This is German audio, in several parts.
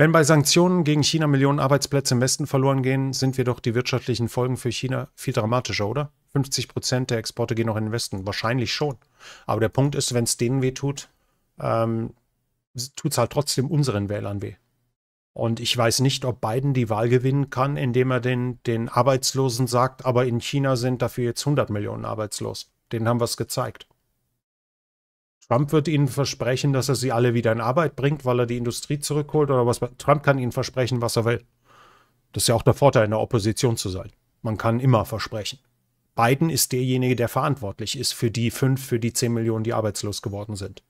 Wenn bei Sanktionen gegen China Millionen Arbeitsplätze im Westen verloren gehen, sind wir doch die wirtschaftlichen Folgen für China viel dramatischer, oder? 50 Prozent der Exporte gehen noch in den Westen. Wahrscheinlich schon. Aber der Punkt ist, wenn es denen weh tut, ähm, tut es halt trotzdem unseren Wählern weh. Und ich weiß nicht, ob Biden die Wahl gewinnen kann, indem er den, den Arbeitslosen sagt, aber in China sind dafür jetzt 100 Millionen arbeitslos. Denen haben wir es gezeigt. Trump wird ihnen versprechen, dass er sie alle wieder in Arbeit bringt, weil er die Industrie zurückholt oder was. Trump kann ihnen versprechen, was er will. Das ist ja auch der Vorteil, in der Opposition zu sein. Man kann immer versprechen. Biden ist derjenige, der verantwortlich ist für die fünf, für die zehn Millionen, die arbeitslos geworden sind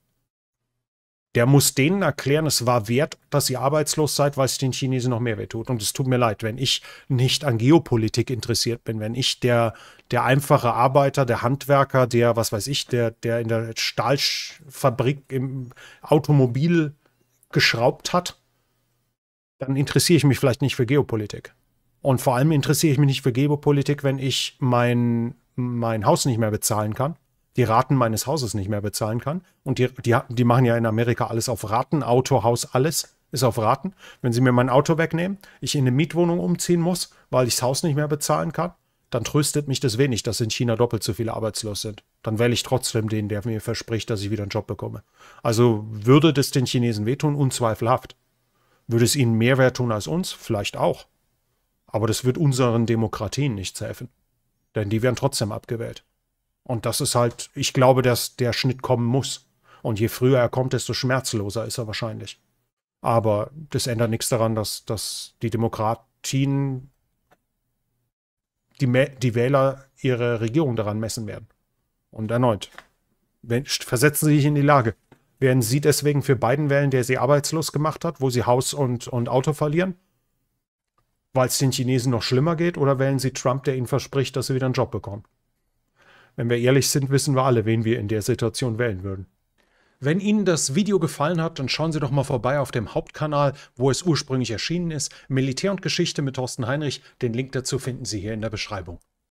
der muss denen erklären, es war wert, dass ihr arbeitslos seid, weil es den Chinesen noch mehr wehtut. Und es tut mir leid, wenn ich nicht an Geopolitik interessiert bin, wenn ich der, der einfache Arbeiter, der Handwerker, der, was weiß ich, der, der in der Stahlfabrik im Automobil geschraubt hat, dann interessiere ich mich vielleicht nicht für Geopolitik. Und vor allem interessiere ich mich nicht für Geopolitik, wenn ich mein, mein Haus nicht mehr bezahlen kann die Raten meines Hauses nicht mehr bezahlen kann. Und die, die, die machen ja in Amerika alles auf Raten, Auto, Haus, alles ist auf Raten. Wenn sie mir mein Auto wegnehmen, ich in eine Mietwohnung umziehen muss, weil ich das Haus nicht mehr bezahlen kann, dann tröstet mich das wenig, dass in China doppelt so viele arbeitslos sind. Dann wähle ich trotzdem den, der mir verspricht, dass ich wieder einen Job bekomme. Also würde das den Chinesen wehtun? Unzweifelhaft. Würde es ihnen mehr weh tun als uns? Vielleicht auch. Aber das wird unseren Demokratien nichts helfen. Denn die werden trotzdem abgewählt. Und das ist halt, ich glaube, dass der Schnitt kommen muss. Und je früher er kommt, desto schmerzloser ist er wahrscheinlich. Aber das ändert nichts daran, dass, dass die Demokratien, die, die Wähler ihre Regierung daran messen werden. Und erneut, wenn, versetzen Sie sich in die Lage. Werden Sie deswegen für Biden wählen, der Sie arbeitslos gemacht hat, wo Sie Haus und, und Auto verlieren? Weil es den Chinesen noch schlimmer geht? Oder wählen Sie Trump, der Ihnen verspricht, dass Sie wieder einen Job bekommen? Wenn wir ehrlich sind, wissen wir alle, wen wir in der Situation wählen würden. Wenn Ihnen das Video gefallen hat, dann schauen Sie doch mal vorbei auf dem Hauptkanal, wo es ursprünglich erschienen ist, Militär und Geschichte mit Thorsten Heinrich. Den Link dazu finden Sie hier in der Beschreibung.